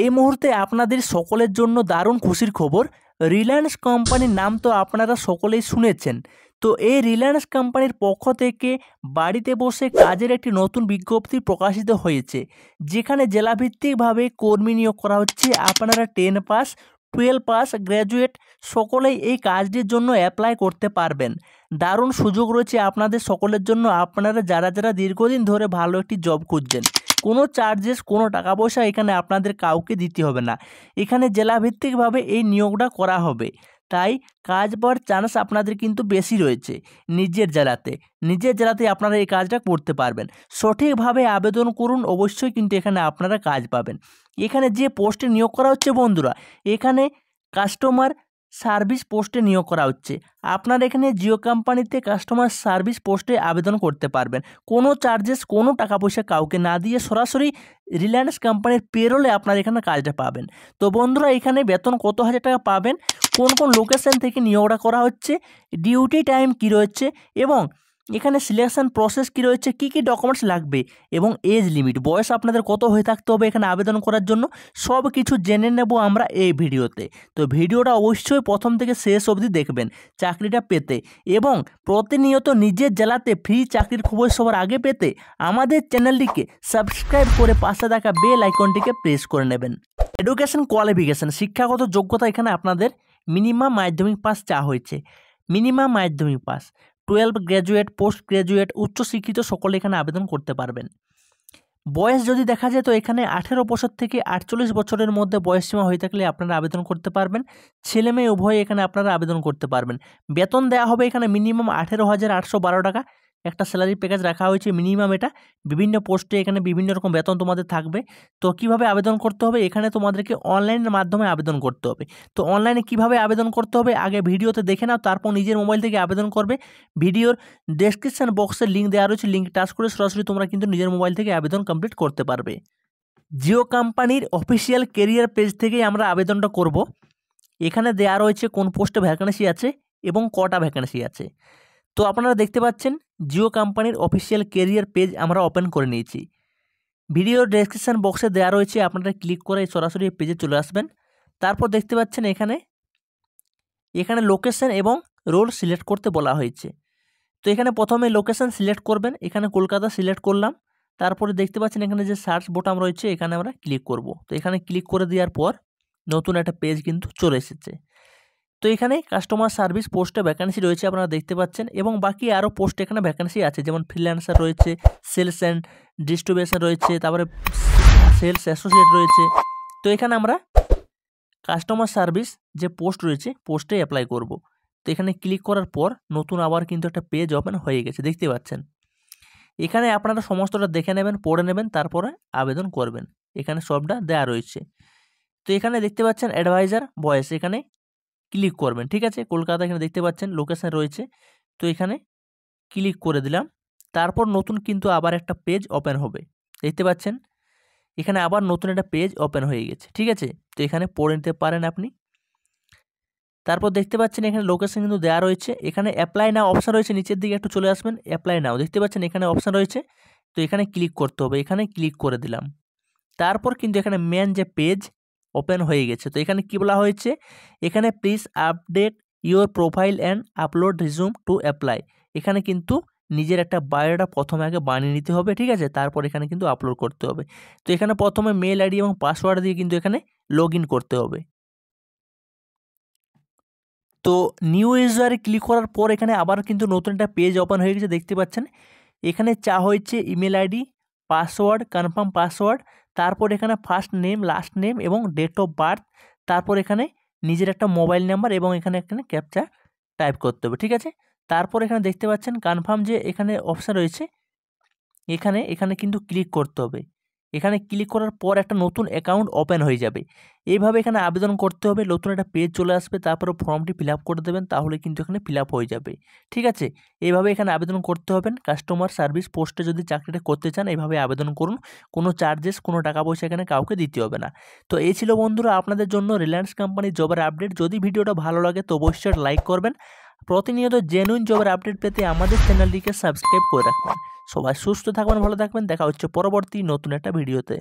এই মুহূর্তে আপনাদের সকলের জন্য দারুণ খুশির খবর রিলায়েন্স কোম্পানির নাম তো আপনারা সকলেই শুনেছেন তো এই রিলায়েন্স কোম্পানির পক্ষ থেকে বাড়িতে বসে কাজের একটি নতুন বিজ্ঞপ্তি প্রকাশিত হয়েছে যেখানে জেলাভিত্তিকভাবে কর্মী নিয়োগ করা হচ্ছে আপনারা ten pass twelve pass graduate সকলেই এই কাজটির জন্য অ্যাপ্লাই করতে পারবেন দারুণ সুযোগ রয়েছে আপনাদের সকলের জন্য আপনারা যারা যারা দীর্ঘদিন ধরে ভালো একটি জব খুঁজছেন কোনো চার্জেস কোনো টাকা পয়সা এখানে আপনাদের কাউকে দিতে হবে না এখানে জেলাভিত্তিকভাবে এই নিয়োগটা করা হবে তাই কাজ পাওয়ার চান্স আপনাদের কিন্তু বেশি রয়েছে নিজের জেলাতে নিজের জেলাতে আপনারা এই কাজটা করতে পারবেন সঠিকভাবে আবেদন করুন অবশ্যই কিন্তু এখানে আপনারা কাজ পাবেন এখানে যে পোস্টে নিয়োগ করা হচ্ছে বন্ধুরা এখানে কাস্টমার সার্ভিস পোস্টে নিয়োগ করা হচ্ছে আপনার এখানে জিও কোম্পানিতে কাস্টমার সার্ভিস পোস্টে আবেদন করতে পারবেন কোনো চার্জেস কোনো টাকা পয়সা কাউকে না দিয়ে সরাসরি রিলায়েন্স কোম্পানির পেরোলে আপনার এখানে কাজটা পাবেন তো বন্ধুরা এখানে বেতন কত হাজার টাকা পাবেন কোন কোন লোকেশন থেকে নিয়োগটা করা হচ্ছে ডিউটি টাইম কি রয়েছে এবং এখানে সিলেকশান প্রসেস কী রয়েছে কি কি ডকুমেন্টস লাগবে এবং এজ লিমিট বয়স আপনাদের কত হয়ে থাকতে হবে এখানে আবেদন করার জন্য সব কিছু জেনে নেব আমরা এই ভিডিওতে তো ভিডিওটা অবশ্যই প্রথম থেকে শেষ অবধি দেখবেন চাকরিটা পেতে এবং প্রতিনিয়ত নিজের জেলাতে ফ্রি চাকরির খবর সবার আগে পেতে আমাদের চ্যানেলটিকে সাবস্ক্রাইব করে পাশে থাকা বেল আইকনটিকে প্রেস করে নেবেন এডুকেশন কোয়ালিফিকেশান শিক্ষাগত যোগ্যতা এখানে আপনাদের মিনিমাম মাধ্যমিক পাস চা হয়েছে minimum Madhyamik pass twelve graduate post graduate উচ্চশিক্ষিত সকলে এখানে আবেদন করতে পারবেন বয়স যদি দেখা যায় তো এখানে আঠেরো বছর থেকে আটচল্লিশ বছরের মধ্যে বয়সসীমা হয়ে থাকলে আপনারা আবেদন করতে পারবেন ছেলে মেয়ে উভয়ে এখানে আপনারা আবেদন করতে পারবেন বেতন দেওয়া হবে এখানে মিনিমাম আঠেরো হাজার আটশো বারো টাকা একটা স্যালারি প্যাকেজ রাখা হয়েছে মিনিমাম এটা বিভিন্ন পোস্টে এখানে বিভিন্ন রকম বেতন তোমাদের থাকবে তো কিভাবে আবেদন করতে হবে এখানে তোমাদেরকে অনলাইনের মাধ্যমে আবেদন করতে হবে তো অনলাইনে কিভাবে আবেদন করতে হবে আগে ভিডিওতে দেখে নাও তারপর নিজের মোবাইল থেকে আবেদন করবে ভিডিওর ডেসক্রিপশান বক্সের লিঙ্ক দেওয়া রয়েছে লিঙ্ক টাচ করে সরাসরি তোমরা কিন্তু নিজের মোবাইল থেকে আবেদন কমপ্লিট করতে পারবে জিও কোম্পানির অফিসিয়াল কেরিয়ার পেজ থেকেই আমরা আবেদনটা করব এখানে দেওয়া রয়েছে কোন পোস্টে ভ্যাকেন্সি আছে এবং কটা ভ্যাকেন্সি আছে তো আপনারা দেখতে পাচ্ছেন জিও কোম্পানির অফিসিয়াল কেরিয়ার পেজ আমরা ওপেন করে নিয়েছি ভিডিও ডেসক্রিপশান বক্সে দেওয়া রয়েছে আপনারা ক্লিক করে সরাসরি পেজে চলে আসবেন তারপর দেখতে পাচ্ছেন এখানে এখানে লোকেশন এবং রোল সিলেক্ট করতে বলা হয়েছে তো এখানে প্রথমে লোকেশন সিলেক্ট করবেন এখানে কলকাতা সিলেক্ট করলাম তারপরে দেখতে পাচ্ছেন এখানে যে সার্চ বোটাম রয়েছে এখানে আমরা ক্লিক করব তো এখানে ক্লিক করে দেওয়ার পর নতুন একটা পেজ কিন্তু চলে এসেছে তো এখানে কাস্টমার সার্ভিস পোস্টে ভ্যাকান্সি রয়েছে আপনারা দেখতে পাচ্ছেন এবং বাকি আরও পোস্ট এখানে ভ্যাকান্সি আছে যেমন ফ্রিল্যান্সার রয়েছে সেলস অ্যান্ড ডিস্ট্রিবিউশন রয়েছে তারপরে সেলস অ্যাসোসিয়েট রয়েছে তো এখানে আমরা কাস্টমার সার্ভিস যে পোস্ট রয়েছে পোস্টে অ্যাপ্লাই করব তো এখানে ক্লিক করার পর নতুন আবার কিন্তু একটা পেজ ওপেন হয়ে গেছে দেখতে পাচ্ছেন এখানে আপনারা সমস্তটা দেখে নেবেন পড়ে নেবেন তারপরে আবেদন করবেন এখানে সবটা দেয়া রয়েছে তো এখানে দেখতে পাচ্ছেন অ্যাডভাইজার বয়স এখানে ক্লিক করবেন ঠিক আছে কলকাতা এখানে দেখতে পাচ্ছেন লোকেশান রয়েছে তো এখানে ক্লিক করে দিলাম তারপর নতুন কিন্তু আবার একটা পেজ ওপেন হবে দেখতে পাচ্ছেন এখানে আবার নতুন একটা পেজ ওপেন হয়ে গেছে ঠিক আছে তো এখানে পড়ে নিতে পারেন আপনি তারপর দেখতে পাচ্ছেন এখানে লোকেশান কিন্তু দেওয়া রয়েছে এখানে অ্যাপ্লাই নাও অপশান রয়েছে নিচের দিকে একটু চলে আসবেন অ্যাপ্লাই নাও দেখতে পাচ্ছেন এখানে অপশান রয়েছে তো এখানে ক্লিক করতে হবে এখানে ক্লিক করে দিলাম তারপর কিন্তু এখানে মেন যে পেজ ওপেন হয়ে গেছে তো এখানে কি বলা হয়েছে এখানে please update your profile and upload resume to apply এখানে কিন্তু নিজের একটা বায়োডাটা প্রথমে আগে বানিয়ে নিতে হবে ঠিক আছে তারপর এখানে কিন্তু আপলোড করতে হবে তো এখানে প্রথমে মেল আইডি এবং পাসওয়ার্ড দিয়ে কিন্তু এখানে লগ করতে হবে তো নিউ ইউজারে ক্লিক করার পর এখানে আবার কিন্তু নতুন একটা পেজ ওপেন হয়ে গেছে দেখতে পাচ্ছেন এখানে চা হয়েছে email ID password confirm password তারপর এখানে ফার্স্ট নেম লাস্ট নেম এবং ডেট অফ বার্থ তারপর এখানে নিজের একটা মোবাইল নাম্বার এবং এখানে এখানে ক্যাপচা টাইপ করতে হবে ঠিক আছে তারপর এখানে দেখতে পাচ্ছেন কনফার্ম যে এখানে অপশান রয়েছে এখানে এখানে কিন্তু ক্লিক করতে হবে এখানে ক্লিক করার পর একটা নতুন অ্যাকাউন্ট ওপেন হয়ে যাবে এইভাবে এখানে আবেদন করতে হবে নতুন একটা পেজ চলে আসবে তারপর ফর্মটি ফিল করে দেবেন তাহলে কিন্তু এখানে ফিল হয়ে যাবে ঠিক আছে এইভাবে এখানে আবেদন করতে হবেন কাস্টমার সার্ভিস পোস্টে যদি চাকরিটা করতে চান এইভাবে আবেদন করুন কোনো চার্জেস কোনো টাকা পয়সা এখানে কাউকে দিতে হবে না তো এই ছিল বন্ধুরা আপনাদের জন্য রিলায়েন্স কোম্পানির জবের আপডেট যদি ভিডিওটা ভালো লাগে তো অবশ্যই লাইক করবেন প্রতিনিয়ত জেনুইন জবের আপডেট পেতে আমাদের চ্যানেলটিকে সাবস্ক্রাইব করে রাখবেন সবাই সুস্থ থাকবেন ভালো থাকবেন দেখা হচ্ছে পরবর্তী নতুন একটা ভিডিওতে